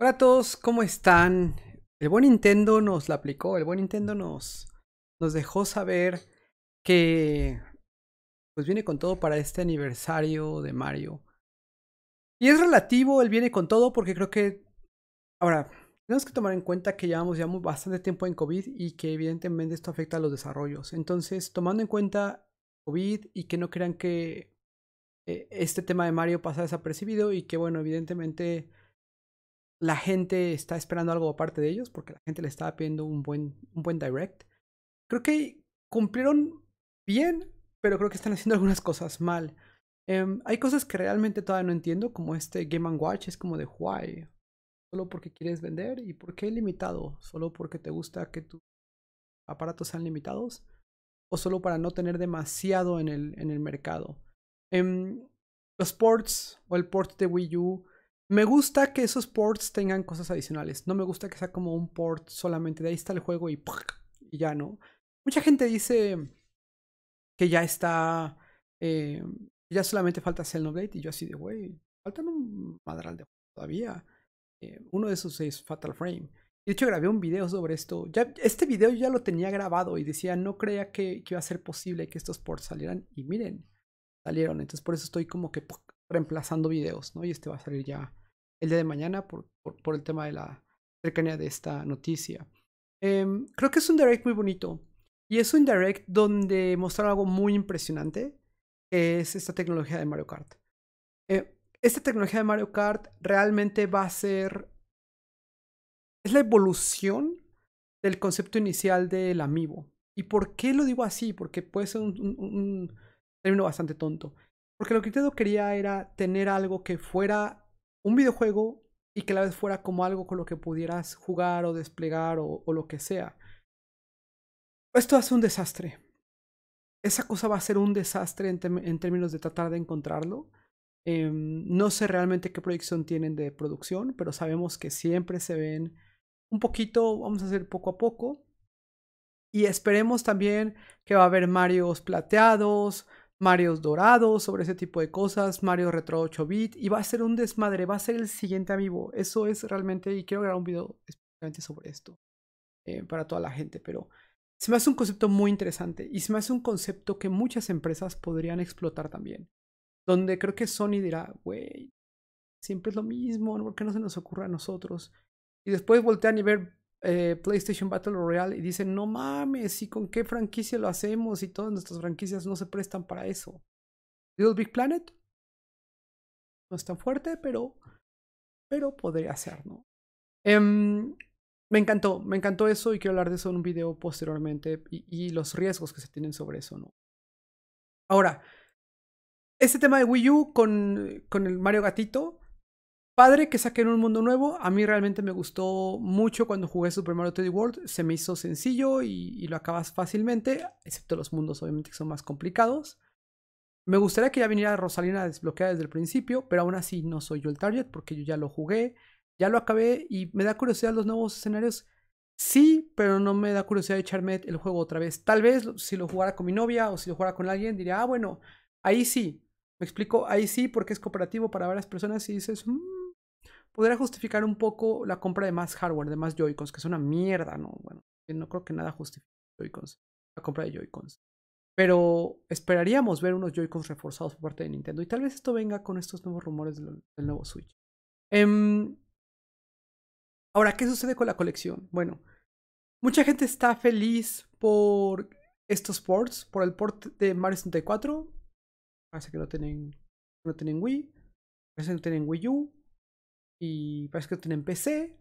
Hola a todos, ¿cómo están? El buen Nintendo nos la aplicó, el buen Nintendo nos, nos dejó saber que pues viene con todo para este aniversario de Mario. Y es relativo, él viene con todo porque creo que ahora tenemos que tomar en cuenta que llevamos, bastante tiempo en COVID y que evidentemente esto afecta a los desarrollos. Entonces, tomando en cuenta COVID y que no crean que eh, este tema de Mario pasa desapercibido y que bueno, evidentemente la gente está esperando algo aparte de ellos, porque la gente le estaba pidiendo un buen, un buen direct. Creo que cumplieron bien, pero creo que están haciendo algunas cosas mal. Em, hay cosas que realmente todavía no entiendo, como este Game Watch, es como de why. Solo porque quieres vender y por qué limitado, solo porque te gusta que tus aparatos sean limitados o solo para no tener demasiado en el, en el mercado. Em, los ports o el port de Wii U me gusta que esos ports tengan cosas adicionales. No me gusta que sea como un port solamente de ahí está el juego y, ya no. Mucha gente dice que ya está. Eh, ya solamente falta Xenoblade y yo así de, wey, faltan un madral de todavía. Eh, uno de esos es Fatal Frame. De hecho, grabé un video sobre esto. Ya, este video ya lo tenía grabado y decía, no creía que, que, iba a ser posible que estos ports salieran. Y miren, salieron. Entonces, por eso estoy como que reemplazando videos, ¿no? Y este va a salir ya el día de mañana por, el tema de la cercanía de esta noticia. Em, creo que es un direct muy bonito. Y es un direct donde mostrar algo muy impresionante, que es esta tecnología de Mario Kart. Eh, esta tecnología de Mario Kart realmente va a ser... Es la evolución del concepto inicial del amiibo. ¿Y por qué lo digo así? Porque puede ser un, término bastante tonto. Porque lo que Nintendo quería era tener algo que fuera un videojuego y que la vez fuera como algo con lo que pudieras jugar o desplegar o, lo que sea. Esto hace un desastre. Esa cosa va a ser un desastre en, términos de tratar de encontrarlo. Em, no sé realmente qué proyección tienen de producción, pero sabemos que siempre se ven un poquito, vamos a hacer poco a poco. Y esperemos también que va a haber Marios plateados, Marios dorados, sobre ese tipo de cosas, Mario retro 8 bit y va a ser un desmadre, va a ser el siguiente amigo. Eso es realmente y quiero grabar un video específicamente sobre esto eh, para toda la gente, pero se me hace un concepto muy interesante y se me hace un concepto que muchas empresas podrían explotar también. Donde creo que Sony dirá, güey, siempre es lo mismo, ¿por qué no se nos ocurre a nosotros? Y después voltean y ver eh, PlayStation Battle Royale y dicen, no mames, ¿y con qué franquicia lo hacemos? Y todas nuestras franquicias no se prestan para eso. Little Big Planet no es tan fuerte, pero, pero podría ser, ¿no? Em, me encantó, me encantó eso y quiero hablar de eso en un video posteriormente y, y los riesgos que se tienen sobre eso, ¿no? Ahora, este tema de Wii U con, con el Mario Gatito, Padre que saquen un mundo nuevo. A mí realmente me gustó mucho cuando jugué Super Mario 3D World. Se me hizo sencillo y, lo acabas fácilmente, excepto los mundos obviamente que son más complicados. Me gustaría que ya viniera Rosalina desbloqueada desde el principio, pero aún así no soy yo el target porque yo ya lo jugué, ya lo acabé y me da curiosidad los nuevos escenarios. Sí, pero no me da curiosidad echarme el juego otra vez. Tal vez si lo jugara con mi novia o si lo jugara con alguien diría, ah, bueno, ahí sí. Me explico, ahí sí porque es cooperativo para varias personas y dices, mm, podría justificar un poco la compra de más hardware, de más Joy-Cons, que es una mierda, ¿no? Bueno, no creo que nada justifique Joy-Cons, la compra de Joy-Cons. Pero esperaríamos ver unos Joy-Cons reforzados por parte de Nintendo. Y tal vez esto venga con estos nuevos rumores del, nuevo Switch. Em, ahora, ¿qué sucede con la colección? Bueno, mucha gente está feliz por estos ports, por el port de Mario 64. Parece que no tienen, no tienen Wii. Parece que no tienen Wii U. Y parece que tienen PC,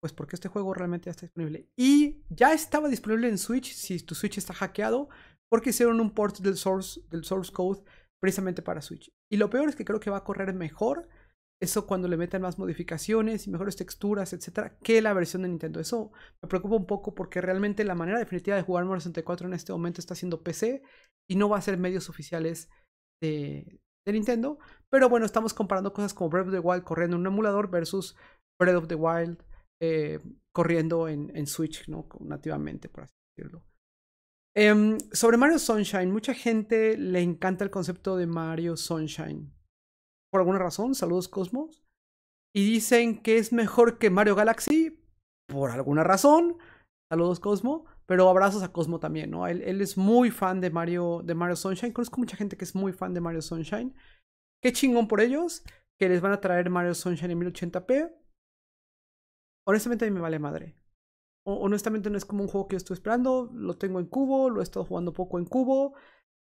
pues porque este juego realmente ya está disponible. Y ya estaba disponible en Switch, si tu Switch está hackeado, porque hicieron un port del source, del source code precisamente para Switch. Y lo peor es que creo que va a correr mejor eso cuando le metan más modificaciones y mejores texturas, etcétera, que la versión de Nintendo. Eso me preocupa un poco porque realmente la manera definitiva de jugar Mario 64 en este momento está siendo PC y no va a ser medios oficiales de, de Nintendo. Pero bueno, estamos comparando cosas como Breath of the Wild corriendo en un emulador versus Breath of the Wild eh, corriendo en, Switch, ¿no? Nativamente, por así decirlo. Em, sobre Mario Sunshine, mucha gente le encanta el concepto de Mario Sunshine. Por alguna razón, saludos Cosmos. Y dicen que es mejor que Mario Galaxy, por alguna razón. Saludos Cosmos pero abrazos a Cosmo también, ¿no? Él, es muy fan de Mario, de Mario Sunshine. Conozco mucha gente que es muy fan de Mario Sunshine. Qué chingón por ellos, que les van a traer Mario Sunshine en 1080p. Honestamente a mí me vale madre. honestamente no es como un juego que yo estoy esperando. Lo tengo en cubo, lo he estado jugando poco en cubo.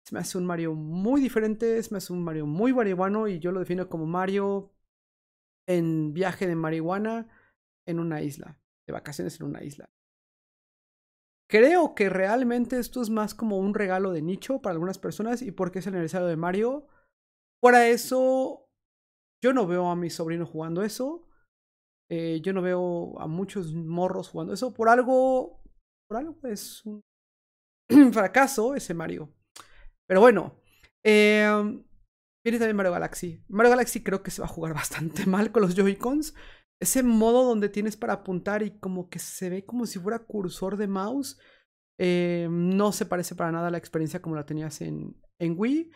Se me hace un Mario muy diferente, se me hace un Mario muy marihuano y yo lo defino como Mario en viaje de marihuana en una isla, de vacaciones en una isla. Creo que realmente esto es más como un regalo de nicho para algunas personas y porque es el aniversario de Mario. Fuera eso, yo no veo a mi sobrino jugando eso. Eh, yo no veo a muchos morros jugando eso. Por algo, por algo es un fracaso ese Mario. Pero bueno, eh, viene también Mario Galaxy. Mario Galaxy creo que se va a jugar bastante mal con los Joy-Cons ese modo donde tienes para apuntar y como que se ve como si fuera cursor de mouse, eh, no se parece para nada a la experiencia como la tenías en, en Wii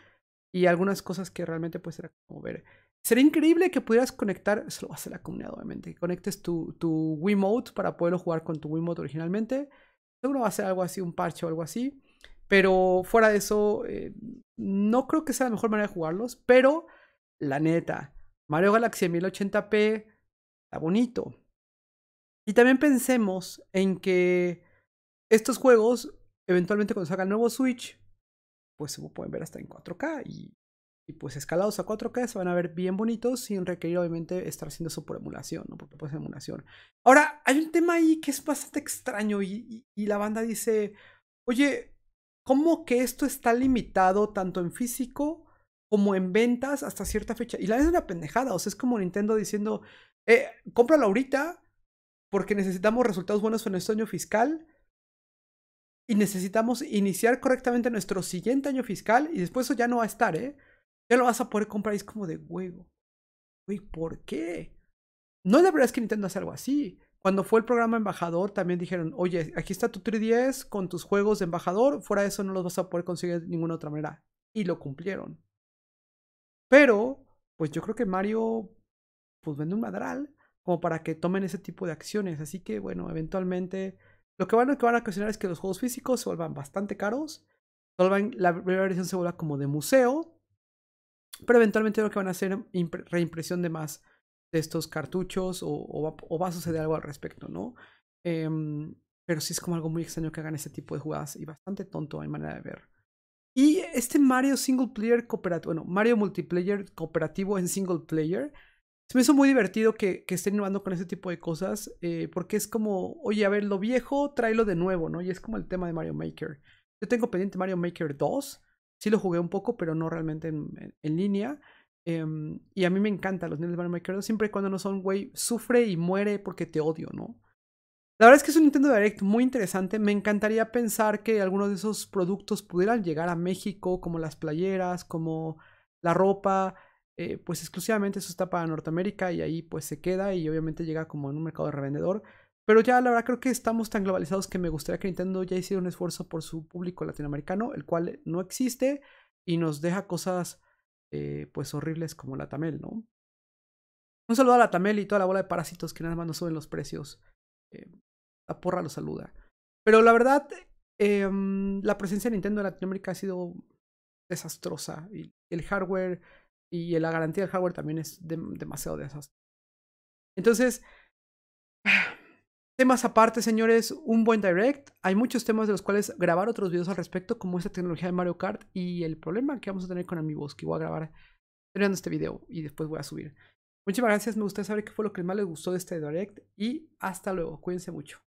y algunas cosas que realmente pues era como ver. Sería increíble que pudieras conectar, eso lo hace la comunidad obviamente, conectes tu, tu Mode para poderlo jugar con tu Mode originalmente. Seguro va a ser algo así, un parche o algo así. Pero fuera de eso, eh, no creo que sea la mejor manera de jugarlos. Pero, la neta, Mario Galaxy 1080p, bonito. Y también pensemos en que estos juegos, eventualmente cuando salga el nuevo Switch, pues se pueden ver hasta en 4K y, pues escalados a 4K se van a ver bien bonitos sin requerir obviamente estar haciendo eso por emulación, ¿no? Porque emulación. Ahora, hay un tema ahí que es bastante extraño y, la banda dice, oye, ¿cómo que esto está limitado tanto en físico como en ventas hasta cierta fecha? Y la es una pendejada, o sea, es como Nintendo diciendo, eh, cómpralo ahorita porque necesitamos resultados buenos en nuestro año fiscal y necesitamos iniciar correctamente nuestro siguiente año fiscal y después eso ya no va a estar, ¿eh? Ya lo vas a poder comprar y es como de huevo. Uy, ¿por qué? No es la verdad es que Nintendo hace algo así. Cuando fue el programa Embajador también dijeron, oye, aquí está tu 3DS con tus juegos de Embajador, fuera de eso no los vas a poder conseguir de ninguna otra manera. Y lo cumplieron. Pero, pues yo creo que Mario pues vende un madral como para que tomen ese tipo de acciones. Así que bueno, eventualmente lo que van, a, que van ocasionar es que los juegos físicos se vuelvan bastante caros, la primera versión se vuelva como de museo, pero eventualmente lo que van a hacer es reimpresión de más de estos cartuchos o, va, a suceder algo al respecto, ¿no? Em, pero sí es como algo muy extraño que hagan ese tipo de jugadas y bastante tonto hay manera de ver. Y este Mario Single Player Cooperativo, bueno, Mario Multiplayer Cooperativo en Single Player, se me hizo muy divertido que, que estén innovando con ese tipo de cosas, eh, porque es como, oye, a ver, lo viejo, tráelo de nuevo, ¿no? Y es como el tema de Mario Maker. Yo tengo pendiente Mario Maker 2, sí lo jugué un poco, pero no realmente en, línea. Em, y a mí me encantan los niveles de Mario Maker 2, siempre cuando no son, güey, sufre y muere porque te odio, ¿no? La verdad es que es un Nintendo Direct muy interesante. Me encantaría pensar que algunos de esos productos pudieran llegar a México, como las playeras, como la ropa. Eh, pues exclusivamente eso está para Norteamérica y ahí pues se queda y obviamente llega como en un mercado de revendedor. Pero ya la verdad creo que estamos tan globalizados que me gustaría que Nintendo ya hiciera un esfuerzo por su público latinoamericano, el cual no existe y nos deja cosas eh, pues horribles como la Tamel, ¿no? Un saludo a la Tamel y toda la bola de parásitos que nada más nos suben los precios. Eh, la porra los saluda. Pero la verdad, em, la presencia de Nintendo en Latinoamérica ha sido desastrosa. Y el hardware y la garantía del hardware también es demasiado de, esas Entonces, temas aparte, señores, un buen direct. Hay muchos temas de los cuales grabar otros videos al respecto, como esta tecnología de Mario Kart y el problema que vamos a tener con Amigos, que voy a grabar terminando este video y después voy a subir. Muchísimas gracias, me gustaría saber qué fue lo que más les gustó de este direct y hasta luego, cuídense mucho.